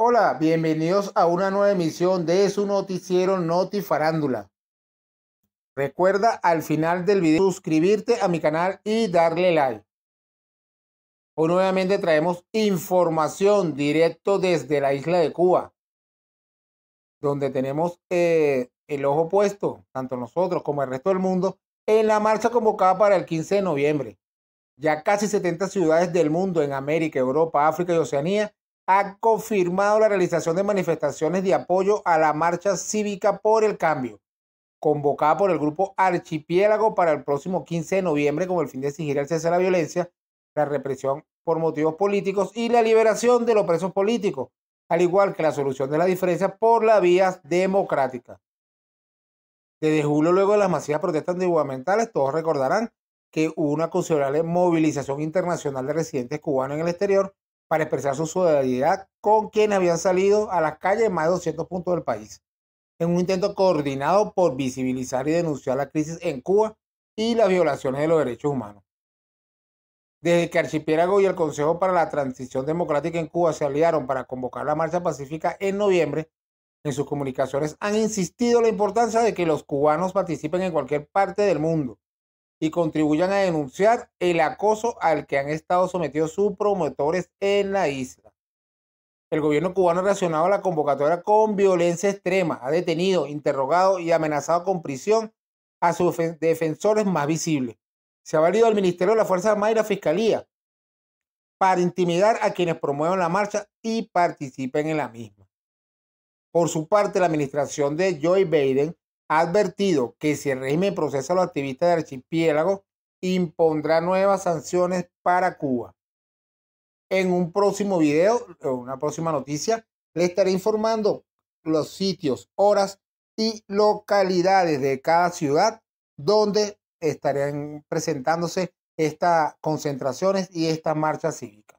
Hola, bienvenidos a una nueva emisión de su noticiero Noti Farándula. Recuerda al final del video suscribirte a mi canal y darle like. Hoy nuevamente traemos información directo desde la isla de Cuba, donde tenemos eh, el ojo puesto, tanto nosotros como el resto del mundo, en la marcha convocada para el 15 de noviembre. Ya casi 70 ciudades del mundo, en América, Europa, África y Oceanía, ha confirmado la realización de manifestaciones de apoyo a la marcha cívica por el cambio, convocada por el grupo Archipiélago para el próximo 15 de noviembre con el fin de exigir el cese a la violencia, la represión por motivos políticos y la liberación de los presos políticos, al igual que la solución de la diferencia por la vías democrática. Desde julio, luego de las masivas protestas gubernamentales, todos recordarán que hubo una considerable movilización internacional de residentes cubanos en el exterior para expresar su solidaridad con quienes habían salido a las calles en más de 200 puntos del país, en un intento coordinado por visibilizar y denunciar la crisis en Cuba y las violaciones de los derechos humanos. Desde que Archipiélago y el Consejo para la Transición Democrática en Cuba se aliaron para convocar la marcha pacífica en noviembre, en sus comunicaciones han insistido la importancia de que los cubanos participen en cualquier parte del mundo y contribuyan a denunciar el acoso al que han estado sometidos sus promotores en la isla. El gobierno cubano ha reaccionado a la convocatoria con violencia extrema. Ha detenido, interrogado y amenazado con prisión a sus defensores más visibles. Se ha valido al Ministerio de la Fuerza Armada y la Fiscalía para intimidar a quienes promuevan la marcha y participen en la misma. Por su parte, la administración de Joe Biden ha advertido que si el régimen procesa a los activistas del archipiélago, impondrá nuevas sanciones para Cuba. En un próximo video, una próxima noticia, le estaré informando los sitios, horas y localidades de cada ciudad donde estarían presentándose estas concentraciones y estas marchas cívicas.